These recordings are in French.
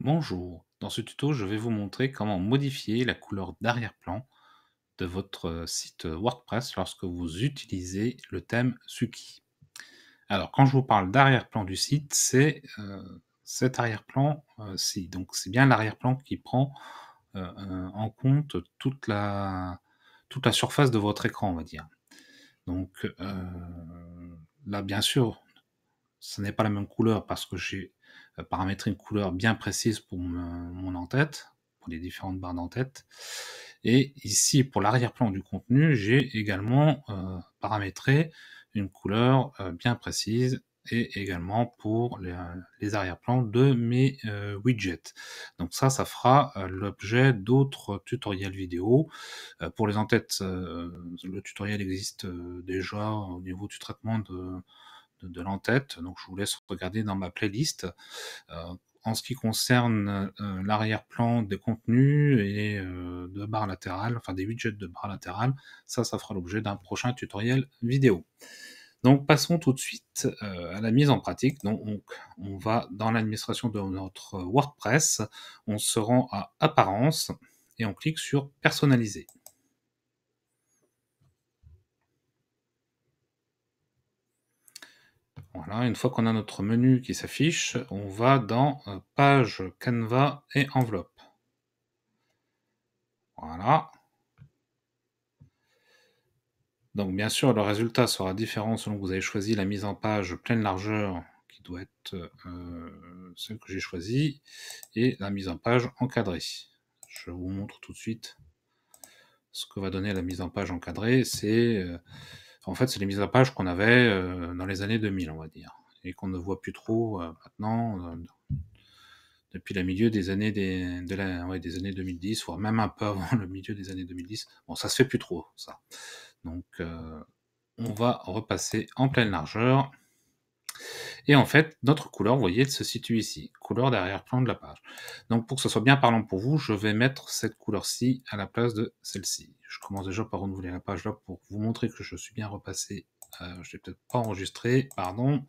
Bonjour, dans ce tuto je vais vous montrer comment modifier la couleur d'arrière-plan de votre euh, site euh, WordPress lorsque vous utilisez le thème Suki. Alors quand je vous parle d'arrière-plan du site, c'est euh, cet arrière-plan-ci. Donc c'est bien l'arrière-plan qui prend en compte toute la, toute la surface de votre écran, on va dire. Donc là bien sûr, ce n'est pas la même couleur parce que j'ai euh, paramétrer une couleur bien précise pour mon, entête en pour les différentes barres d'en-tête. Et ici, pour l'arrière-plan du contenu, j'ai également euh, paramétré une couleur euh, bien précise et également pour les, arrière-plans de mes widgets. Donc ça, ça fera l'objet d'autres tutoriels vidéo. pour les en le tutoriel existe déjà au niveau du traitement de, de, l'entête. Donc je vous laisse regarder dans ma playlist. Euh, en ce qui concerne euh, l'arrière-plan des contenus et euh, de barres latérales, enfin des widgets de barres latérales, ça, ça fera l'objet d'un prochain tutoriel vidéo. Donc passons tout de suite à la mise en pratique. Donc on va dans l'administration de notre WordPress, on se rend à Apparence et on clique sur Personnaliser. une fois qu'on a notre menu qui s'affiche, on va dans euh, Page, Canva et Enveloppe. Voilà. Donc bien sûr, le résultat sera différent selon que vous avez choisi la mise en page pleine largeur, qui doit être euh, celle que j'ai choisie, et la mise en page encadrée. Je vous montre tout de suite ce que va donner la mise en page encadrée. C'est... Euh, en fait, c'est les mises à page qu'on avait euh, dans les années 2000, on va dire, et qu'on ne voit plus trop euh, maintenant, euh, depuis le milieu des années, des, de des années 2010, voire même un peu avant le milieu des années 2010. Bon, ça se fait plus trop, ça. Donc, on va repasser en pleine largeur. Et en fait, notre couleur, vous voyez, elle se situe ici, couleur d'arrière-plan de la page. Donc pour que ce soit bien parlant pour vous, je vais mettre cette couleur-ci à la place de celle-ci. Je commence déjà par renouveler la page là pour vous montrer que je suis bien repassé. Euh, je ne l'ai peut-être pas enregistré, pardon.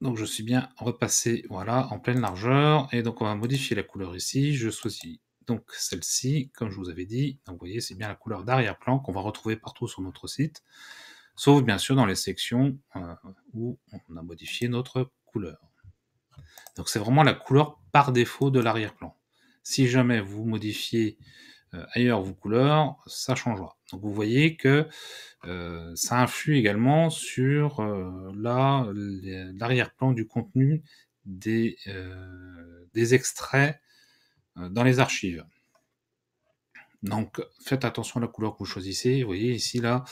Donc je suis bien repassé, voilà, en pleine largeur. Et donc on va modifier la couleur ici. Je choisis donc celle-ci, comme je vous avais dit. Donc vous voyez, c'est bien la couleur d'arrière-plan qu'on va retrouver partout sur notre site sauf bien sûr dans les sections euh, où on a modifié notre couleur. Donc c'est vraiment la couleur par défaut de l'arrière-plan. Si jamais vous modifiez euh, ailleurs vos couleurs, ça changera. Donc vous voyez que euh, ça influe également sur l'arrière-plan du contenu des, des extraits dans les archives. Donc faites attention à la couleur que vous choisissez. Vous voyez ici là,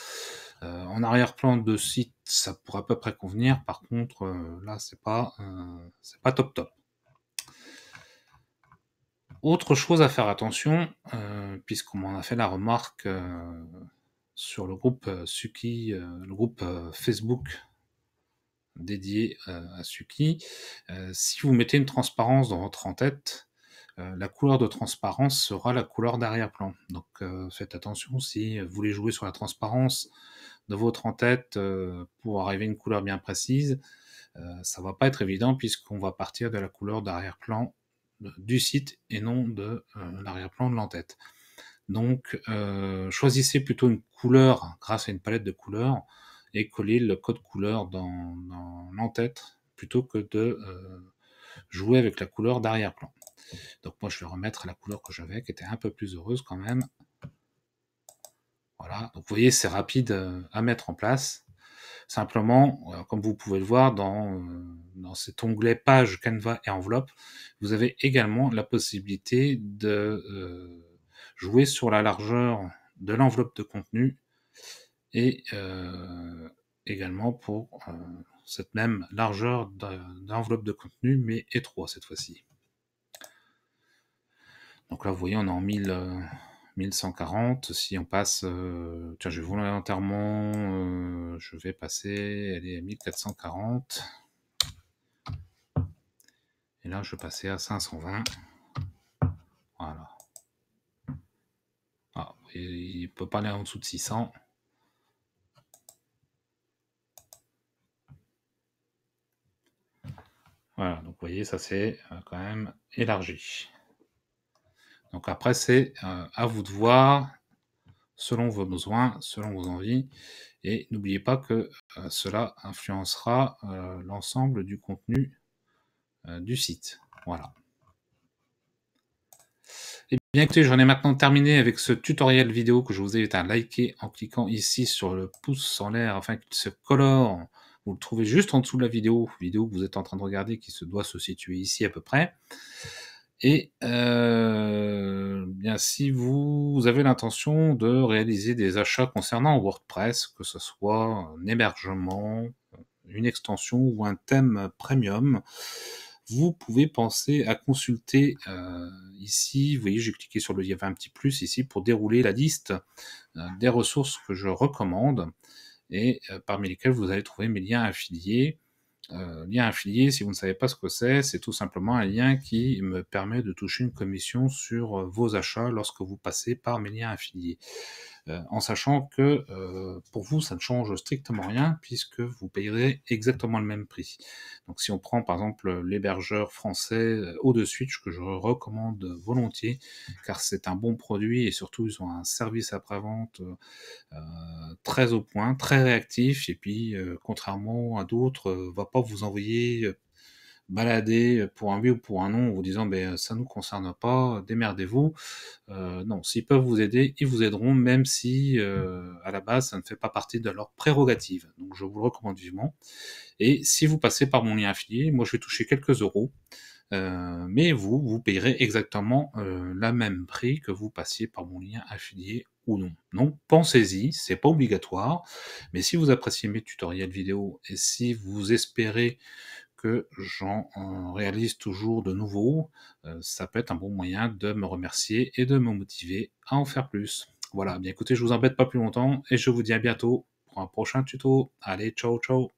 euh, en arrière-plan de site, ça pourrait à peu près convenir. Par contre, euh, là, c'est pas, euh, pas top top. Autre chose à faire attention, puisqu'on m'en a fait la remarque sur le groupe Suki, le groupe Facebook dédié à Suki, si vous mettez une transparence dans votre en-tête, euh, la couleur de transparence sera la couleur d'arrière-plan. Donc euh, faites attention si vous voulez jouer sur la transparence de votre en euh, pour arriver à une couleur bien précise. ça ne va pas être évident puisqu'on va partir de la couleur d'arrière-plan du site et non de l'arrière-plan de l'entête. Donc choisissez plutôt une couleur grâce à une palette de couleurs et collez le code couleur dans, l'entête plutôt que de jouer avec la couleur d'arrière-plan. Donc moi, je vais remettre la couleur que j'avais, qui était un peu plus heureuse quand même. Voilà, donc vous voyez, c'est rapide euh, à mettre en place. Simplement, euh, comme vous pouvez le voir euh, dans, cet onglet page, Canva et enveloppe, vous avez également la possibilité de jouer sur la largeur de l'enveloppe de contenu et également pour cette même largeur d'enveloppe de contenu, mais étroit cette fois-ci. Donc là, vous voyez, on est en 1000, 1140. Euh, si on passe, euh, tiens, je vais volontairement, euh, je vais passer, elle est à 1440. Et là, je vais passer à 520. Voilà. Ah, il ne peut pas aller en dessous de 600. Voilà, donc vous voyez, ça s'est quand même élargi. Donc après, c'est euh, à vous de voir, selon vos besoins, selon vos envies. Et n'oubliez pas que euh, cela influencera euh, l'ensemble du contenu du site. Voilà. Et eh bien que j'en ai maintenant terminé avec ce tutoriel vidéo que je vous invite à liker en cliquant ici sur le pouce en l'air afin qu'il se colore. Vous le trouvez juste en dessous de la vidéo, vidéo que vous êtes en train de regarder qui se doit se situer ici à peu près. Et euh, bien si vous avez l'intention de réaliser des achats concernant WordPress, que ce soit un hébergement, une extension ou un thème premium, vous pouvez penser à consulter euh, ici. Vous voyez, j'ai cliqué sur le il y avait un petit plus ici pour dérouler la liste euh, des ressources que je recommande et parmi lesquelles vous allez trouver mes liens affiliés euh, lien affilié, si vous ne savez pas ce que c'est, c'est tout simplement un lien qui me permet de toucher une commission sur euh, vos achats lorsque vous passez par mes liens affiliés. Euh, en sachant que euh, pour vous, ça ne change strictement rien puisque vous payerez exactement le même prix. Donc si on prend par exemple l'hébergeur français euh, au-dessus de Switch que je recommande volontiers car c'est un bon produit et surtout ils ont un service après-vente très au point, très réactif et puis contrairement à d'autres, va pas vous envoyer balader euh, pour un oui ou pour un non, en vous disant ben euh, ça nous concerne pas, démerdez-vous. Euh, non, s'ils peuvent vous aider, ils vous aideront, même si à la base ça ne fait pas partie de leur prérogative Donc je vous le recommande vivement. Et si vous passez par mon lien affilié, moi je vais toucher quelques euros. mais vous, vous payerez exactement la même prix que vous passiez par mon lien affilié ou non. Donc pensez-y, c'est pas obligatoire, mais si vous appréciez mes tutoriels vidéo et si vous espérez j'en euh, réalise toujours de nouveaux, euh, ça peut être un bon moyen de me remercier et de me motiver à en faire plus. Voilà, bien écoutez, je vous embête pas plus longtemps et je vous dis à bientôt pour un prochain tuto. Allez, ciao ciao